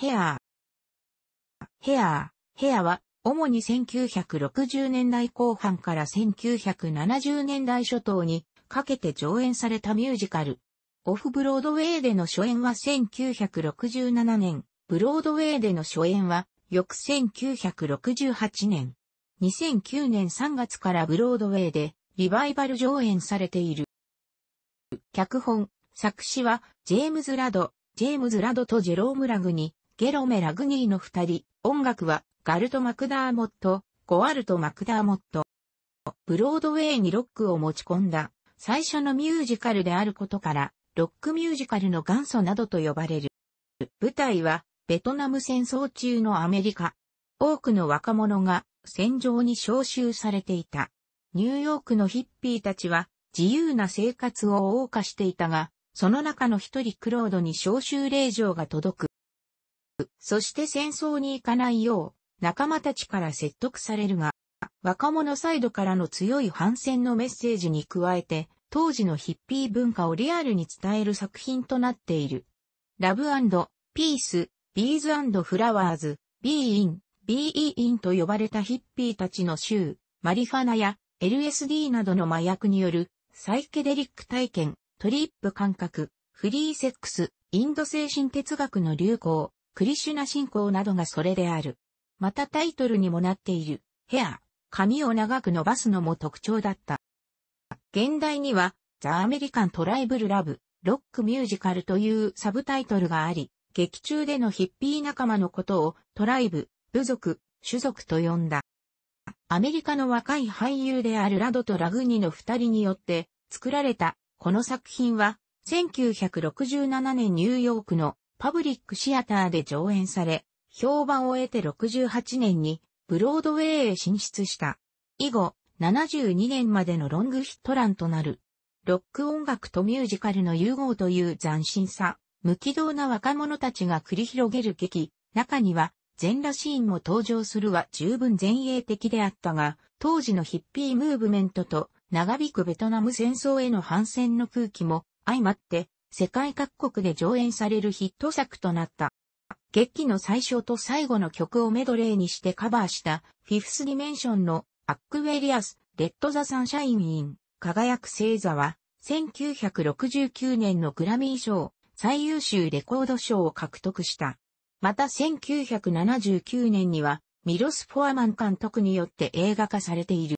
ヘアー。ヘアー、ヘアは、主に1960年代後半から1970年代初頭にかけて上演されたミュージカル。オフブロードウェイでの初演は1967年、ブロードウェイでの初演は翌1968年。2009年3月からブロードウェイでリバイバル上演されている。脚本、作詞はジェームズ・ラド、ジェームズ・ラドとジェローム・ラグに、ゲロメ・ラグニーの二人、音楽はガルト・マクダーモット、ゴアルト・マクダーモット。ブロードウェイにロックを持ち込んだ最初のミュージカルであることから、ロックミュージカルの元祖などと呼ばれる。舞台はベトナム戦争中のアメリカ。多くの若者が戦場に召集されていた。ニューヨークのヒッピーたちは自由な生活を謳歌していたが、その中の一人クロードに召集令状が届く。そして戦争に行かないよう、仲間たちから説得されるが、若者サイドからの強い反戦のメッセージに加えて、当時のヒッピー文化をリアルに伝える作品となっている。ラブピース、ビーズフラワーズ、ビーイン、ビーインと呼ばれたヒッピーたちの州、マリファナや LSD などの麻薬によるサイケデリック体験、トリップ感覚、フリーセックス、インド精神哲学の流行、クリシュナ信仰などがそれである。またタイトルにもなっている、ヘア、髪を長く伸ばすのも特徴だった。現代には、ザ・アメリカン・トライブル・ラブ、ロック・ミュージカルというサブタイトルがあり、劇中でのヒッピー仲間のことをトライブ、部族、種族と呼んだ。アメリカの若い俳優であるラドとラグニの二人によって作られたこの作品は1967年ニューヨークのパブリックシアターで上演され、評判を得て68年にブロードウェイへ進出した。以後、72年までのロングヒットランとなる。ロック音楽とミュージカルの融合という斬新さ、無軌道な若者たちが繰り広げる劇、中には全裸シーンも登場するは十分前衛的であったが、当時のヒッピームーブメントと長引くベトナム戦争への反戦の空気も相まって世界各国で上演されるヒット作となった。劇の最初と最後の曲をメドレーにしてカバーした、フィフスディメンションのアックウェリアス、レッド・ザ・サンシャイン・イン、輝く星座は、1969年のグラミー賞、最優秀レコード賞を獲得した。また1979年には、ミロス・フォアマン監督によって映画化されている。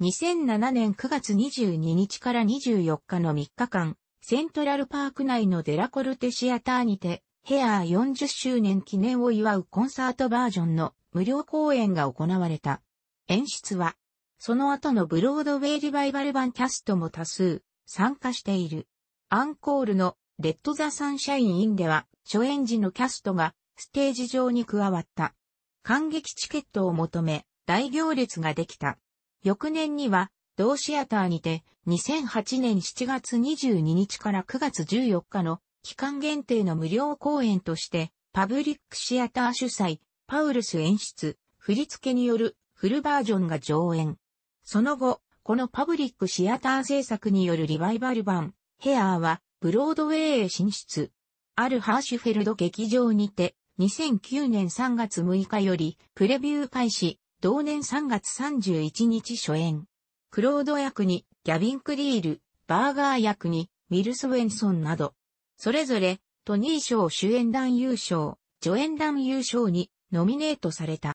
2007年9月22日から24日の3日間、セントラルパーク内のデラコルテシアターにて、ヘアー40周年記念を祝うコンサートバージョンの無料公演が行われた。演出は、その後のブロードウェイリバイバル版キャストも多数参加している。アンコールのレッド・ザ・サンシャイン・インでは初演時のキャストがステージ上に加わった。感激チケットを求め大行列ができた。翌年には同シアターにて、2008年7月22日から9月14日の期間限定の無料公演として、パブリックシアター主催、パウルス演出、振り付けによるフルバージョンが上演。その後、このパブリックシアター制作によるリバイバル版、ヘアーは、ブロードウェイへ進出。あるハーシュフェルド劇場にて、2009年3月6日より、プレビュー開始、同年3月31日初演。クロード役にギャビン・クリール、バーガー役にウィルス・ウェンソンなど、それぞれトニー賞主演団優勝、助演団優勝にノミネートされた。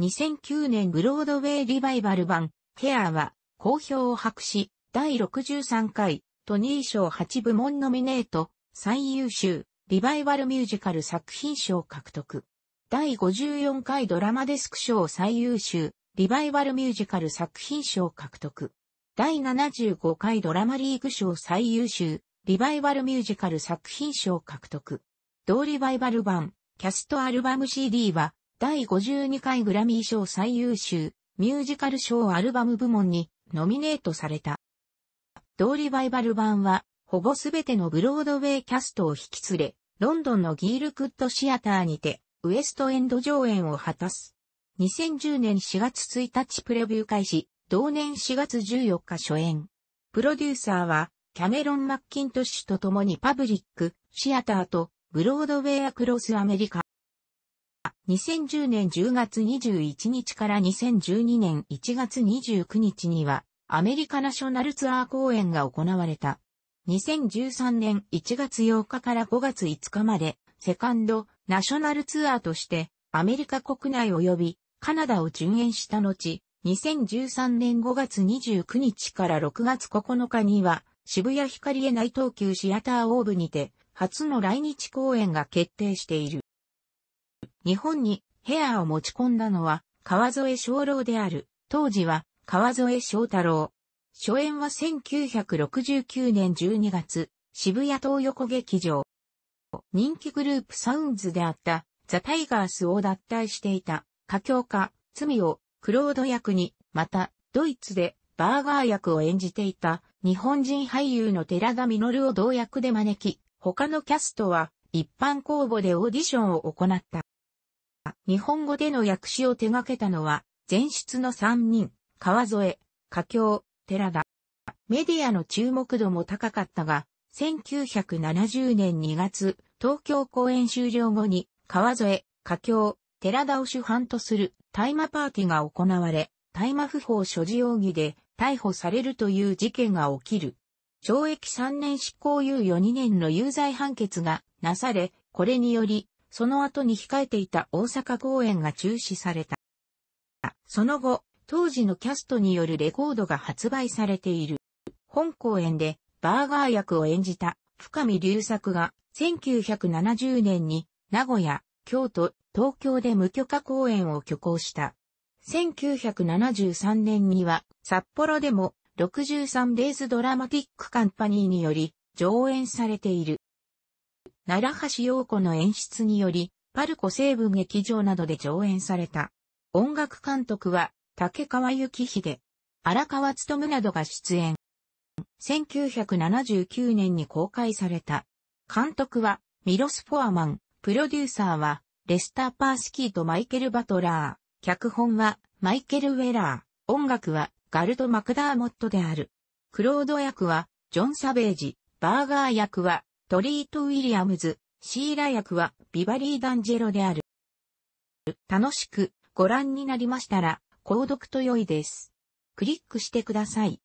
2009年ブロードウェイリバイバル版、ヘアは好評を博し、第63回トニー賞8部門ノミネート、最優秀、リバイバルミュージカル作品賞獲得。第54回ドラマデスク賞最優秀、リバイバルミュージカル作品賞獲得。第75回ドラマリーグ賞最優秀、リバイバルミュージカル作品賞獲得。同リバイバル版、キャストアルバム CD は、第52回グラミー賞最優秀、ミュージカル賞アルバム部門に、ノミネートされた。同リバイバル版は、ほぼすべてのブロードウェイキャストを引き連れ、ロンドンのギールクッドシアターにて、ウエストエンド上演を果たす。2010年4月1日プレビュー開始、同年4月14日初演。プロデューサーは、キャメロン・マッキントッシュと共にパブリック、シアターと、ブロードウェイアクロスアメリカ。2010年10月21日から2012年1月29日には、アメリカナショナルツアー公演が行われた。2013年1月8日から5月5日まで、セカンド、ナショナルツアーとして、アメリカ国内及びカナダを順延した後、2013年5月29日から6月9日には、渋谷光へリエ内東急シアターオーブにて、初の来日公演が決定している。日本にヘアを持ち込んだのは、川添翔郎である、当時は、川添翔太郎。初演は1969年12月、渋谷東横劇場。人気グループサウンズであった、ザ・タイガースを脱退していた歌教家、罪を、クロード役に、また、ドイツで、バーガー役を演じていた、日本人俳優の寺田実を同役で招き、他のキャストは、一般公募でオーディションを行った。日本語での訳詞を手掛けたのは、前出の3人、川添、華教、寺田。メディアの注目度も高かったが、1970年2月、東京公演終了後に、川添、華教、寺田を主犯とする大麻パーティーが行われ、大麻不法所持容疑で逮捕されるという事件が起きる。懲役3年執行猶予2年の有罪判決がなされ、これにより、その後に控えていた大阪公演が中止された。その後、当時のキャストによるレコードが発売されている。本公演でバーガー役を演じた深見隆作が1970年に名古屋京都、東京で無許可公演を挙行した。1973年には札幌でも63デースドラマティックカンパニーにより上演されている。奈良橋陽子の演出によりパルコ西部劇場などで上演された。音楽監督は竹川幸秀、荒川努などが出演。1979年に公開された。監督はミロス・フォアマン。プロデューサーは、レスター・パースキーとマイケル・バトラー。脚本は、マイケル・ウェラー。音楽は、ガルド・マクダーモットである。クロード役は、ジョン・サベージ。バーガー役は、トリート・ウィリアムズ。シーラ役は、ビバリー・ダンジェロである。楽しく、ご覧になりましたら、購読と良いです。クリックしてください。